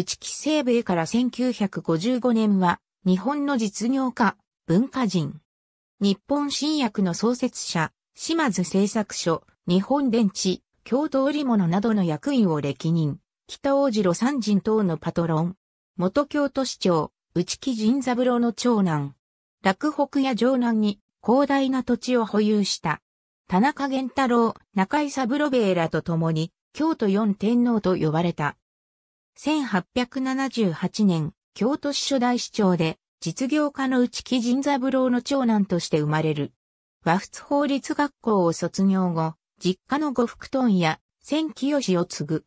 内木西米から1955年は、日本の実業家、文化人。日本新薬の創設者、島津製作所、日本電池、京都織物などの役員を歴任、北大次郎三人等のパトロン。元京都市長、内木仁三郎の長男。洛北や城南に広大な土地を保有した。田中源太郎、中井三郎兵衛らと共に、京都四天皇と呼ばれた。1878年、京都市初代市長で、実業家の内木仁三郎の長男として生まれる。和仏法律学校を卒業後、実家の呉服問屋、千清を継ぐ。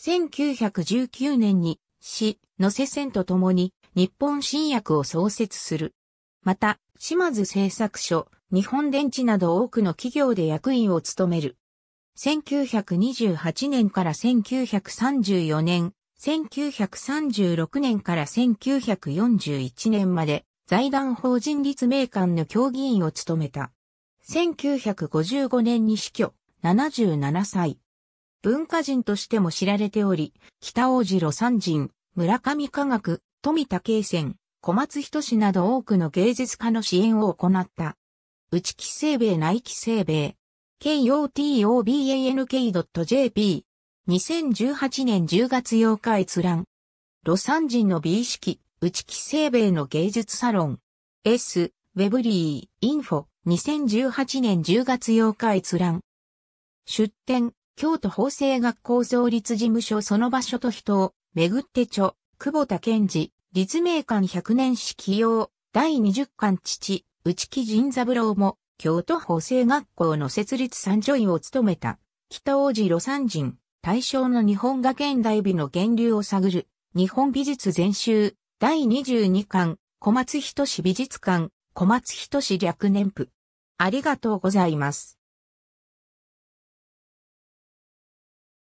1919年に、市、野瀬線と共に、日本新薬を創設する。また、島津製作所、日本電池など多くの企業で役員を務める。1928年から1934年、1936年から1941年まで財団法人立命館の協議員を務めた。1955年に死去、77歳。文化人としても知られており、北大路魯山人、村上科学、富田慶泉、小松仁など多くの芸術家の支援を行った。内木生米内木生米、kotobank.jp 2018年10月8日閲覧。ロサン人の美意識、内木生命の芸術サロン。S、ウェブリー、インフォ、2018年10月8日閲覧。出展、京都法制学校創立事務所その場所と人を、めぐって著、久保田健治、立命館100年式用、第20巻父、内木仁三郎も、京都法制学校の設立参助員を務めた、北王子ロサン人、対象の日本画現代美の源流を探る、日本美術全集、第22巻、小松志美術館、小松人志略年譜。ありがとうございます。